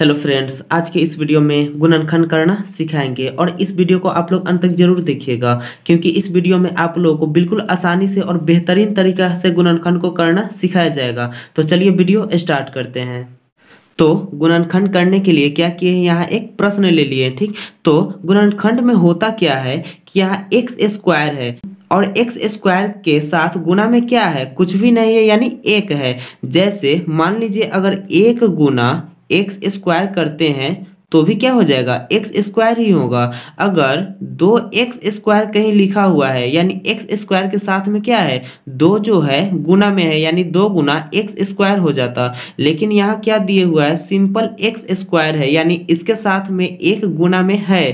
hello friends आज के इस वीडियो में गुणनखंड करना सिखाएंगे और इस वीडियो को आप लोग अंत तक जरूर देखिएगा क्योंकि इस वीडियो में आप लोगों को बिल्कुल आसानी से और बेहतरीन तरीका से गुणनखंड को करना सिखाया जाएगा तो चलिए वीडियो स्टार्ट करते हैं तो गुणनखंड करने के लिए क्या किए हैं यहाँ एक प्रश्न ले लिए ठीक तो गुणनखंड में होता क्या है कि यहाँ एक्स स्क्वायर है और एक्स स्क्वायर के साथ गुना में क्या है कुछ भी नहीं है यानी एक है जैसे मान लीजिए अगर एक गुना एक्स स्क्वायर करते हैं तो भी क्या हो जाएगा एक्स स्क्वायर ही होगा अगर दो एक्स स्क्वायर कहीं लिखा हुआ है यानी एक्स स्क्वायर के साथ में क्या है दो जो है गुना में है यानी दो गुना एक्स स्क्वायर हो जाता लेकिन यहाँ क्या दिए हुआ है सिंपल एक्स स्क्वायर है यानी इसके साथ में एक गुना में है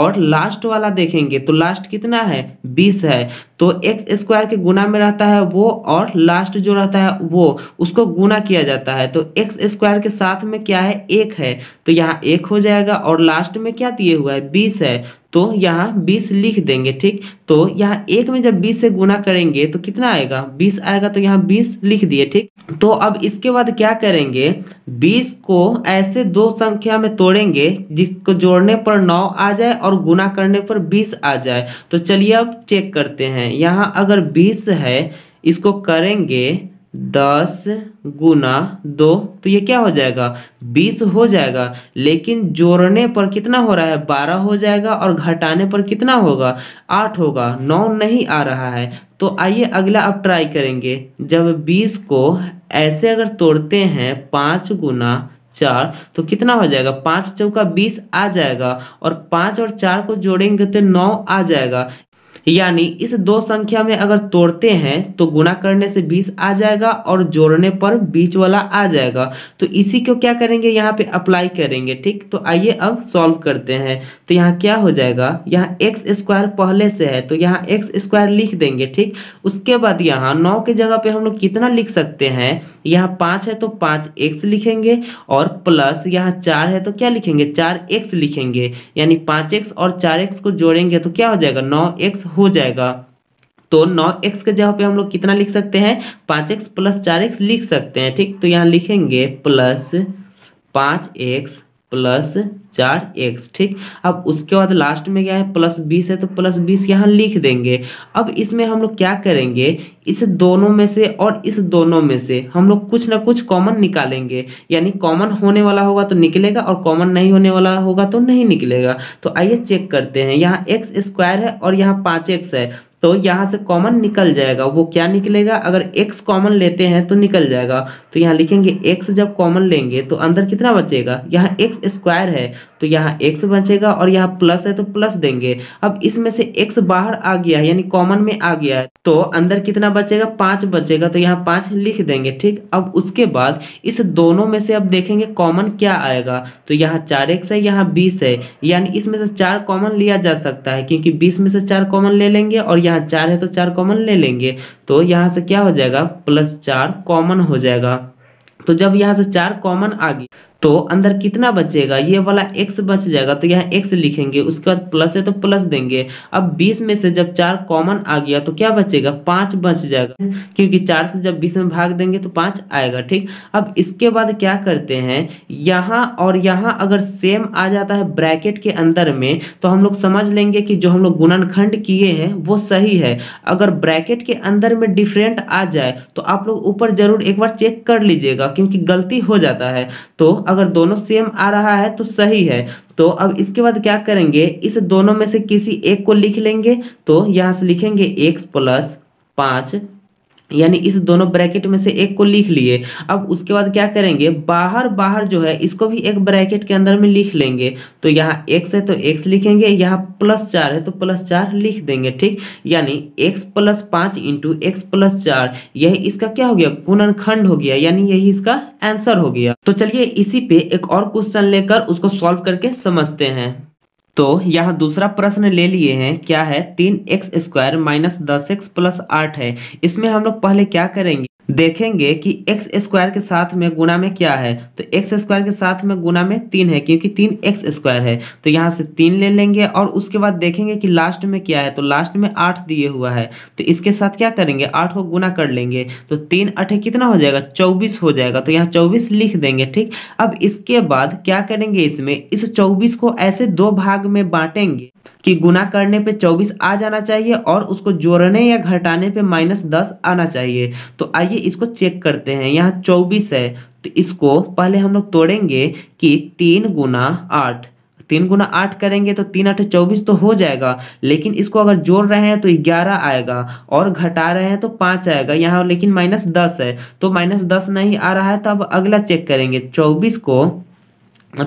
और लास्ट वाला देखेंगे तो लास्ट कितना है बीस है तो एक्स स्क्वायर के गुना में रहता है वो और लास्ट जो रहता है वो उसको गुना किया जाता है तो एक्स स्क्वायर के साथ में क्या है एक है तो यहाँ एक हो जाएगा और लास्ट में क्या दिए हुआ है बीस है तो यहाँ बीस लिख देंगे ठीक तो यहाँ एक में जब बीस से गुना करेंगे तो कितना आएगा बीस आएगा तो यहाँ बीस लिख दिए ठीक तो अब इसके बाद क्या करेंगे बीस को ऐसे दो संख्या में तोड़ेंगे जिसको जोड़ने पर नौ आ जाए और गुना करने पर बीस आ जाए तो चलिए अब चेक करते हैं यहाँ अगर बीस है इसको करेंगे दस गुना दो तो ये क्या हो जाएगा बीस हो जाएगा लेकिन जोड़ने पर कितना हो रहा है बारह हो जाएगा और घटाने पर कितना होगा आठ होगा नौ नहीं आ रहा है तो आइए अगला आप ट्राई करेंगे जब बीस को ऐसे अगर तोड़ते हैं पाँच गुना चार तो कितना हो जाएगा पाँच चौका बीस आ जाएगा और पाँच और चार को जोड़ेंगे तो नौ आ जाएगा यानी इस दो संख्या में अगर तोड़ते हैं तो गुना करने से बीस आ जाएगा और जोड़ने पर बीच वाला आ जाएगा तो इसी को क्या करेंगे यहाँ पे अप्लाई करेंगे ठीक तो आइए अब सॉल्व करते हैं तो यहाँ क्या हो जाएगा यहाँ एक्स स्क्वायर पहले से है तो यहाँ एक्स स्क्वायर लिख देंगे ठीक उसके बाद यहाँ नौ के जगह पे हम लोग कितना लिख सकते हैं यहाँ पाँच है तो पाँच एक्स लिखेंगे और प्लस यहाँ चार है तो क्या लिखेंगे चार एक्स लिखेंगे यानी पाँच एक्स और चार एक्स को जोड़ेंगे तो क्या हो जाएगा नौ एक्स हो जाएगा तो नौ एक्स के जगह पे हम लोग कितना लिख सकते हैं पांच एक्स प्लस चार एक्स लिख सकते हैं ठीक तो यहाँ लिखेंगे प्लस पांच एक्स प्लस चार एक्स ठीक अब उसके बाद लास्ट में क्या है प्लस बीस है तो प्लस बीस यहाँ लिख देंगे अब इसमें हम लोग क्या करेंगे इस दोनों में से और इस दोनों में से हम लोग कुछ ना कुछ कॉमन निकालेंगे यानी कॉमन होने वाला होगा तो निकलेगा और कॉमन नहीं होने वाला होगा तो नहीं निकलेगा तो आइए चेक करते हैं यहाँ एक्स स्क्वायर है और यहाँ पाँच एक्स है तो यहाँ से कॉमन निकल जाएगा वो क्या निकलेगा अगर एक्स कॉमन लेते हैं तो निकल जाएगा तो यहाँ लिखेंगे एक्स जब कॉमन लेंगे तो अंदर कितना बचेगा यहाँ एक्स स्क्वायर है तो यहाँ एक्स बचेगा और यहाँ प्लस है तो प्लस देंगे अब इसमें से एक्स बाहर आ गया है यानी कॉमन में आ गया है तो अंदर कितना बचेगा पाँच बचेगा तो यहाँ पाँच लिख देंगे ठीक अब उसके बाद इस दोनों में से अब देखेंगे कॉमन क्या आएगा तो यहाँ चार एक्स है यहाँ बीस है यानी इसमें से चार कॉमन लिया जा सकता है क्योंकि बीस में से चार कॉमन ले लेंगे और यहाँ चार है तो चार कॉमन ले लेंगे तो यहाँ से क्या हो जाएगा प्लस चार कॉमन हो जाएगा तो जब यहाँ से चार कॉमन आ गई तो अंदर कितना बचेगा ये वाला एक्स बच जाएगा तो यहाँ एक्स लिखेंगे उसके बाद प्लस है तो प्लस देंगे अब बीस में से जब चार कॉमन आ गया तो क्या बचेगा पाँच बच जाएगा क्योंकि चार से जब बीस में भाग देंगे तो पाँच आएगा ठीक अब इसके बाद क्या करते हैं यहाँ और यहाँ अगर सेम आ जाता है ब्रैकेट के अंदर में तो हम लोग समझ लेंगे कि जो हम लोग गुणनखंड किए हैं वो सही है अगर ब्रैकेट के अंदर में डिफरेंट आ जाए तो आप लोग ऊपर जरूर एक बार चेक कर लीजिएगा क्योंकि गलती हो जाता है तो अगर दोनों सेम आ रहा है तो सही है तो अब इसके बाद क्या करेंगे इस दोनों में से किसी एक को लिख लेंगे तो यहाँ से लिखेंगे एक्स प्लस पाँच यानी इस दोनों ब्रैकेट में से एक को लिख लिए अब उसके बाद क्या करेंगे बाहर बाहर जो है इसको भी एक ब्रैकेट के अंदर में लिख लेंगे तो यहाँ एक्स है तो एक्स लिखेंगे यहाँ प्लस चार है तो प्लस चार लिख देंगे ठीक यानी एक्स प्लस पाँच इंटू एक्स प्लस चार यही इसका क्या हो गया खंड हो गया यानी यही इसका आंसर हो गया तो चलिए इसी पे एक और क्वेश्चन लेकर उसको सॉल्व करके समझते हैं तो यहाँ दूसरा प्रश्न ले लिए हैं क्या है तीन एक्स स्क्वायर माइनस दस एक्स प्लस आठ है इसमें हम लोग पहले क्या करेंगे देखेंगे कि एक्स स्क्वायर के साथ में गुना में क्या है तो एक्स स्क्वायर के साथ में गुना में तीन है क्योंकि तीन एक्स स्क्वायर है तो यहाँ से तीन ले लेंगे और उसके बाद देखेंगे कि लास्ट में क्या है तो लास्ट में आठ दिए हुआ है तो इसके साथ क्या करेंगे आठ को गुना कर लेंगे तो तीन अठे कितना हो जाएगा चौबीस हो जाएगा तो यहाँ चौबीस लिख देंगे ठीक अब इसके बाद क्या करेंगे इसमें इस चौबीस को ऐसे दो भाग में बांटेंगे कि गुना करने पे 24 आ जाना चाहिए और उसको जोड़ने या घटाने पे माइनस दस आना चाहिए तो आइए इसको चेक करते हैं यहाँ 24 है तो इसको पहले हम लोग तोड़ेंगे कि तीन गुना आठ तीन गुना आठ करेंगे तो तीन आठ चौबीस तो हो जाएगा लेकिन इसको अगर जोड़ रहे हैं तो ग्यारह आएगा और घटा रहे हैं तो पाँच आएगा यहाँ लेकिन माइनस दस है तो माइनस दस नहीं आ रहा है तो अब अगला चेक करेंगे चौबीस को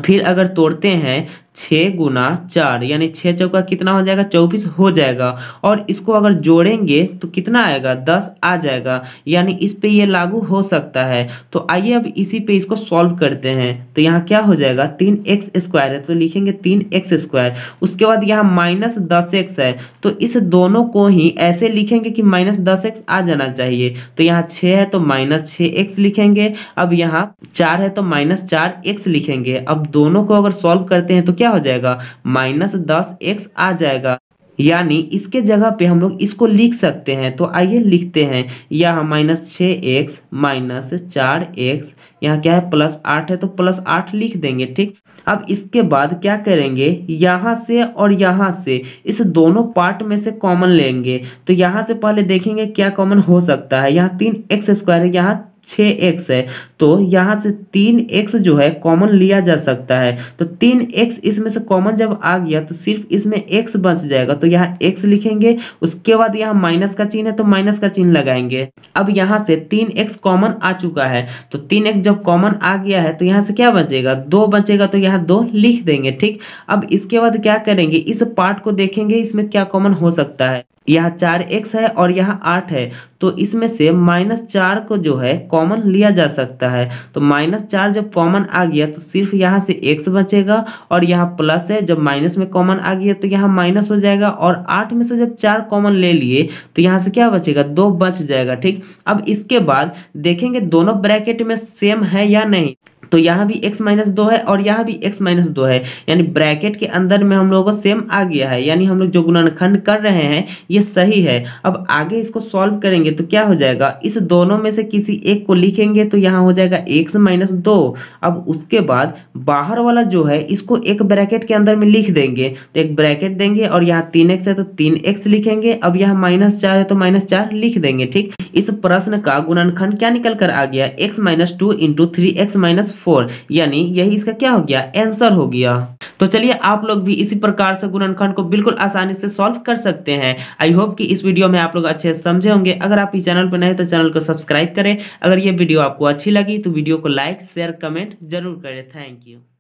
फिर अगर तोड़ते हैं छः गुना चार यानी छः चौका कितना हो जाएगा चौबीस हो जाएगा और इसको अगर जोड़ेंगे तो कितना आएगा दस आ जाएगा यानी इस पे ये लागू हो सकता है तो आइए अब इसी पे इसको सॉल्व करते हैं तो यहाँ क्या हो जाएगा तीन एक्स स्क्वायर है तो लिखेंगे तीन एक्स स्क्वायर उसके बाद यहाँ माइनस दस एक्स है तो इस दोनों को ही ऐसे लिखेंगे कि माइनस दस एक्स आ जाना चाहिए तो यहाँ छः है तो माइनस छः एक्स लिखेंगे अब यहाँ चार है तो माइनस चार एक्स लिखेंगे अब दोनों को अगर सॉल्व करते हैं तो क्या क्या हो जाएगा माइनस दस एक्स आ जाएगा यानी इसके जगह पे हम लोग इसको लिख सकते हैं तो आइए लिखते हैं यह माइनस छः एक्स माइनस चार एक्स यहाँ क्या है प्लस आठ है तो प्लस आठ लिख देंगे ठीक अब इसके बाद क्या करेंगे यहाँ से और यहाँ से इस दोनों पार्ट में से कॉमन लेंगे तो यहाँ से पहले देखेंगे क्या कॉमन हो सकता है यहाँ तीन एक्स स्क्वायर है यहाँ छः एक्स है तो यहाँ से तीन एक्स जो है कॉमन लिया जा सकता है तो तीन एक्स इसमें से कॉमन जब आ गया तो सिर्फ इसमें एक्स बच जाएगा तो यहाँ एक्स लिखेंगे उसके बाद यहाँ माइनस का चिन्ह है तो माइनस का चिन्ह लगाएंगे अब यहाँ से तीन एक्स कॉमन आ चुका है तो तीन एक्स जब कॉमन आ गया है तो यहाँ से क्या बचेगा दो बचेगा तो यहाँ दो लिख देंगे ठीक अब इसके बाद क्या करेंगे इस पार्ट को देखेंगे इसमें क्या कॉमन हो सकता है यहाँ चार एक्स है और यहाँ आठ है तो इसमें से माइनस चार को जो है कॉमन लिया जा सकता है तो माइनस चार जब कॉमन आ गया तो सिर्फ यहाँ से एक्स बचेगा और यहाँ प्लस है जब माइनस में कॉमन आ गया तो यहाँ माइनस हो जाएगा और आठ में से जब चार कॉमन ले लिए तो यहाँ से क्या बचेगा दो बच जाएगा ठीक अब इसके बाद देखेंगे दोनों ब्रैकेट में सेम है या नहीं तो यहाँ भी x माइनस दो है और यहाँ भी x माइनस दो है यानी ब्रैकेट के अंदर में हम लोगों को सेम आ गया है यानी हम लोग जो गुणनखंड कर रहे हैं ये सही है अब आगे इसको सॉल्व करेंगे तो क्या हो जाएगा इस दोनों में से किसी एक को लिखेंगे तो यहाँ हो जाएगा x माइनस दो अब उसके बाद बाहर वाला जो है इसको एक ब्रैकेट के अंदर में लिख देंगे तो एक ब्रैकेट देंगे और यहाँ तीन एक्स है तो तीन एक्स लिखेंगे अब यहाँ माइनस चार है तो माइनस चार लिख देंगे ठीक इस प्रश्न का गुणनखंड क्या निकल कर आ गया x minus two into three x minus four यानी यही इसका क्या हो गया आंसर हो गया तो चलिए आप लोग भी इसी प्रकार से गुणनखंड को बिल्कुल आसानी से सॉल्व कर सकते हैं आई होप कि इस वीडियो में आप लोग अच्छे से समझे होंगे अगर आप इस चैनल पर नए तो चैनल को सब्सक्राइब करें अगर ये वीडियो आपको अच्छी लगी तो वीडियो को लाइक शेयर कमेंट जरूर करें थैंक यू